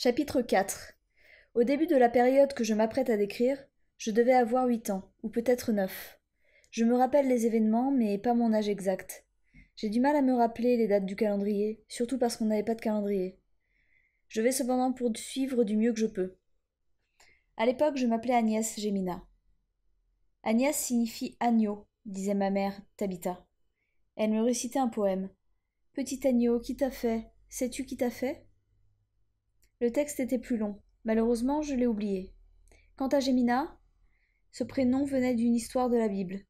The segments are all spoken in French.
Chapitre 4 Au début de la période que je m'apprête à décrire, je devais avoir huit ans, ou peut-être neuf. Je me rappelle les événements, mais pas mon âge exact. J'ai du mal à me rappeler les dates du calendrier, surtout parce qu'on n'avait pas de calendrier. Je vais cependant poursuivre du mieux que je peux. À l'époque, je m'appelais Agnès Gemina. « Agnès signifie agneau, disait ma mère, Tabitha. Elle me récitait un poème. Petit agneau, qui t'a fait Sais-tu qui t'a fait le texte était plus long. Malheureusement, je l'ai oublié. Quant à Gemina, ce prénom venait d'une histoire de la Bible.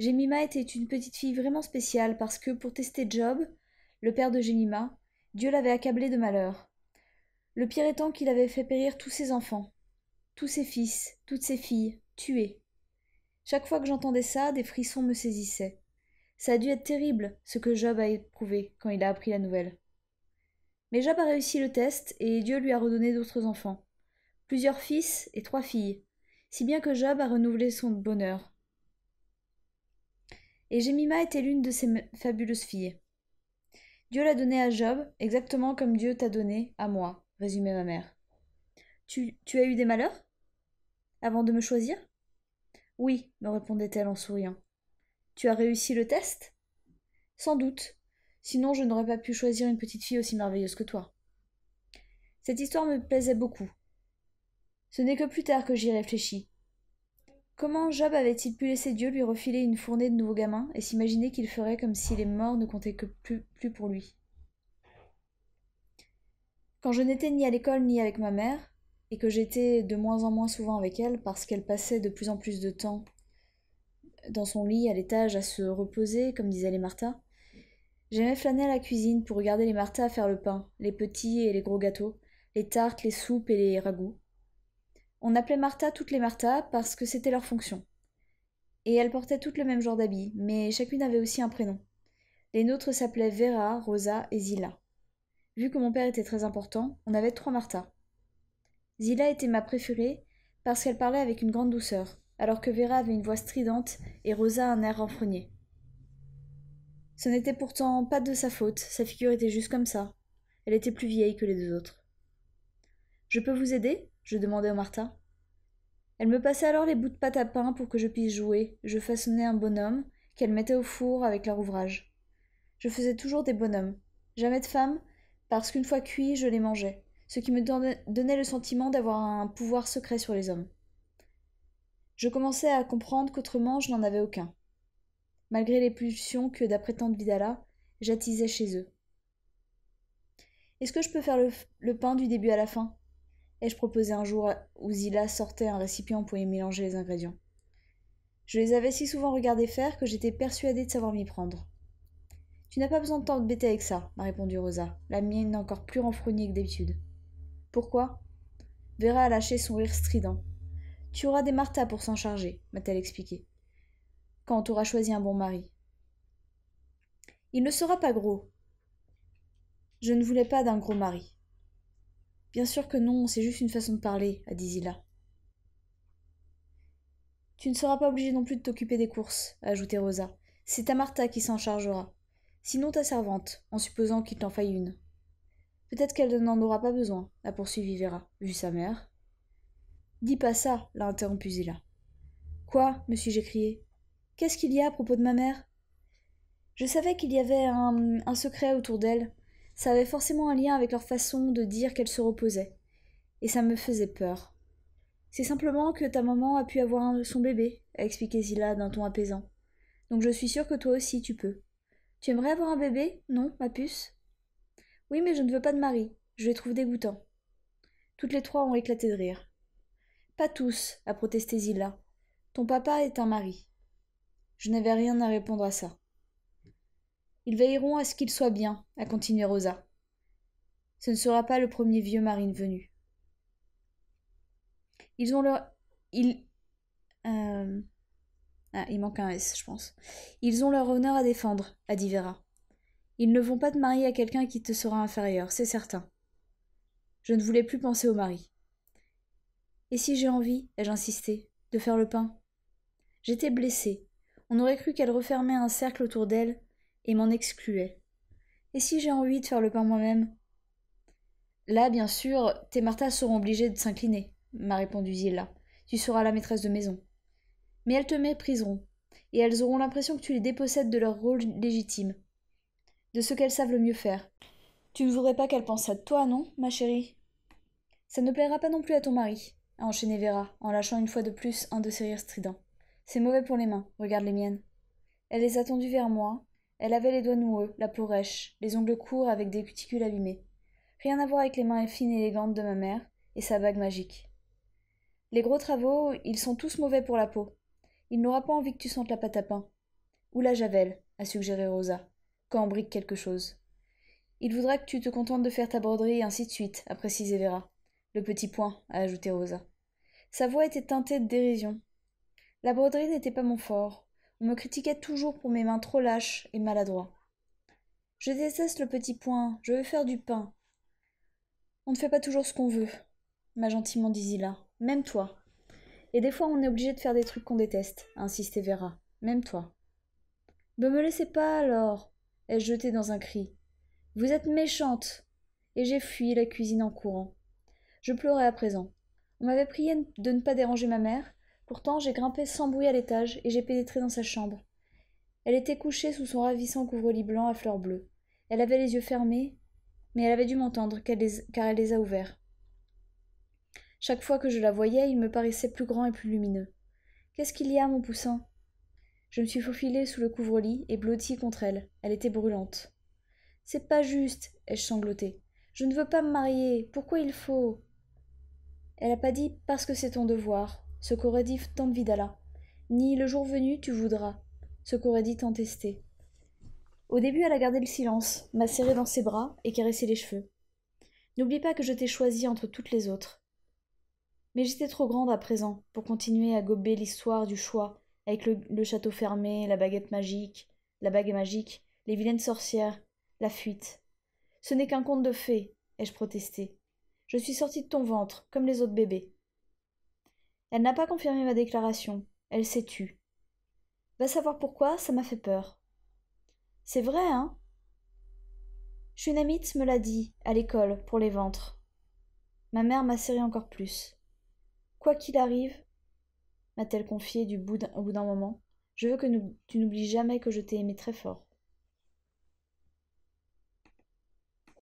Jemima était une petite fille vraiment spéciale parce que, pour tester Job, le père de Jemima, Dieu l'avait accablé de malheur. Le pire étant qu'il avait fait périr tous ses enfants, tous ses fils, toutes ses filles, tués. Chaque fois que j'entendais ça, des frissons me saisissaient. Ça a dû être terrible, ce que Job a éprouvé quand il a appris la nouvelle. Mais Job a réussi le test et Dieu lui a redonné d'autres enfants. Plusieurs fils et trois filles, si bien que Job a renouvelé son bonheur. Et Jemima était l'une de ces fabuleuses filles. Dieu l'a donnée à Job, exactement comme Dieu t'a donné à moi, résumait ma mère. Tu, tu as eu des malheurs Avant de me choisir Oui, me répondait-elle en souriant. Tu as réussi le test Sans doute, Sinon, je n'aurais pas pu choisir une petite fille aussi merveilleuse que toi. Cette histoire me plaisait beaucoup. Ce n'est que plus tard que j'y réfléchis. Comment Job avait-il pu laisser Dieu lui refiler une fournée de nouveaux gamins et s'imaginer qu'il ferait comme si les morts ne comptaient que plus, pour lui Quand je n'étais ni à l'école ni avec ma mère, et que j'étais de moins en moins souvent avec elle parce qu'elle passait de plus en plus de temps dans son lit à l'étage à se reposer, comme disaient les Martha, J'aimais flâner à la cuisine pour regarder les martha faire le pain, les petits et les gros gâteaux, les tartes, les soupes et les ragoûts. On appelait Martha toutes les Martha parce que c'était leur fonction. Et elles portaient toutes le même genre d'habits, mais chacune avait aussi un prénom. Les nôtres s'appelaient Vera, Rosa et Zilla. Vu que mon père était très important, on avait trois Martha. Zilla était ma préférée parce qu'elle parlait avec une grande douceur, alors que Vera avait une voix stridente et Rosa un air renfrogné. Ce n'était pourtant pas de sa faute, sa figure était juste comme ça. Elle était plus vieille que les deux autres. Je peux vous aider je demandais au Martha. Elle me passait alors les bouts de pâte à pain pour que je puisse jouer. Je façonnais un bonhomme qu'elle mettait au four avec leur ouvrage. Je faisais toujours des bonhommes, jamais de femmes, parce qu'une fois cuits, je les mangeais, ce qui me donnait le sentiment d'avoir un pouvoir secret sur les hommes. Je commençais à comprendre qu'autrement je n'en avais aucun malgré les pulsions que, d'après vidalas, j'attisais chez eux. Est-ce que je peux faire le, pain du début à la fin Ai-je proposé un jour où Zila sortait un récipient pour y mélanger les ingrédients. Je les avais si souvent regardés faire que j'étais persuadée de savoir m'y prendre. Tu n'as pas besoin de bêter avec ça, m'a répondu Rosa, la mienne encore plus renfrognée que d'habitude. Pourquoi Vera a lâché son rire strident. Tu auras des Martha pour s'en charger, m'a-t-elle expliqué quand choisi un bon mari. Il ne sera pas gros. Je ne voulais pas d'un gros mari. Bien sûr que non, c'est juste une façon de parler, a dit Zilla. Tu ne seras pas obligée non plus de t'occuper des courses, a ajouté Rosa. C'est ta Martha qui s'en chargera. Sinon ta servante, en supposant qu'il t'en faille une. Peut-être qu'elle n'en aura pas besoin, a poursuivi Vera, vu sa mère. Dis pas ça, l'a interrompu Zilla. Quoi me suis-je écrié Qu'est-ce qu'il y a à propos de ma mère Je savais qu'il y avait un, secret autour d'elle. Ça avait forcément un lien avec leur façon de dire qu'elle se reposait. Et ça me faisait peur. C'est simplement que ta maman a pu avoir son bébé, a expliqué Zilla d'un ton apaisant. Donc je suis sûre que toi aussi tu peux. Tu aimerais avoir un bébé, non, ma puce Oui, mais je ne veux pas de mari. Je les trouve dégoûtants. Toutes les trois ont éclaté de rire. Pas tous, a protesté Zilla. Ton papa est un mari. Je n'avais rien à répondre à ça. Ils veilleront à ce qu'il soit bien, a continué Rosa. Ce ne sera pas le premier vieux marine venu. Ils ont leur. Ils. Euh, ah, il manque un S, je pense. Ils ont leur honneur à défendre, a dit Vera. Ils ne vont pas te marier à quelqu'un qui te sera inférieur, c'est certain. Je ne voulais plus penser au mari. Et si j'ai envie, ai-je insisté, de faire le pain J'étais blessée, on aurait cru qu'elle refermait un cercle autour d'elle et m'en excluait. Et si j'ai envie de faire le pain moi-même Là, bien sûr, tes Martha seront obligées de s'incliner, m'a répondu Zilla. Tu seras la maîtresse de maison. Mais elles te mépriseront, et elles auront l'impression que tu les dépossèdes de leur rôle légitime, de ce qu'elles savent le mieux faire. Tu ne voudrais pas qu'elles pensent à toi, non, ma chérie Ça ne plaira pas non plus à ton mari, a enchaîné Vera, en lâchant une fois de plus un de ses rires stridents. C'est mauvais pour les mains, regarde les miennes. Elle les a tendues vers moi. Elle avait les doigts noueux, la peau rêche, les ongles courts avec des cuticules abîmées. Rien à voir avec les mains fines et élégantes de ma mère et sa bague magique. Les gros travaux, ils sont tous mauvais pour la peau. Il n'aura pas envie que tu sentes la pâte à pain. Ou la javel, a suggéré Rosa, quand on brique quelque chose. Il voudra que tu te contentes de faire ta broderie et ainsi de suite, a précisé Vera. Le petit point, a ajouté Rosa. Sa voix était teintée de dérision, la broderie n'était pas mon fort. On me critiquait toujours pour mes mains trop lâches et maladroites. « Je déteste le petit point, je veux faire du pain. On ne fait pas toujours ce qu'on veut, m'a gentiment dit même toi. Et des fois on est obligé de faire des trucs qu'on déteste, Insistait insisté Vera, même toi. Ne bah, me laissez pas alors, ai-je jeté dans un cri. Vous êtes méchante Et j'ai fui la cuisine en courant. Je pleurais à présent. On m'avait prié de ne pas déranger ma mère, Pourtant, j'ai grimpé sans bruit à l'étage et j'ai pénétré dans sa chambre. Elle était couchée sous son ravissant couvre-lit blanc à fleurs bleues. Elle avait les yeux fermés, mais elle avait dû m'entendre car elle les a ouverts. Chaque fois que je la voyais, il me paraissait plus grand et plus lumineux. Qu'est-ce qu'il y a, mon poussin Je me suis faufilée sous le couvre-lit et blottie contre elle. Elle était brûlante. C'est pas juste, ai-je sangloté. Je ne veux pas me marier. Pourquoi il faut Elle n'a pas dit parce que c'est ton devoir, ce qu'aurait dit tant ni le jour venu tu voudras, ce qu'aurait dit tant Testé. Au début, elle a gardé le silence, m'a serré dans ses bras et caressé les cheveux. N'oublie pas que je t'ai choisie entre toutes les autres. Mais j'étais trop grande à présent pour continuer à gober l'histoire du choix avec le, le, château fermé, la baguette magique, la bague magique, les vilaines sorcières, la fuite. Ce n'est qu'un conte de fées, ai-je protesté. Je suis sortie de ton ventre, comme les autres bébés. Elle n'a pas confirmé ma déclaration. Elle s'est tue. Va savoir pourquoi, ça m'a fait peur. C'est vrai, hein Shunamit me l'a dit, à l'école, pour les ventres. Ma mère m'a serré encore plus. Quoi qu'il arrive, m'a-t-elle confié du bout au bout d'un moment, je veux que tu n'oublies jamais que je t'ai aimé très fort.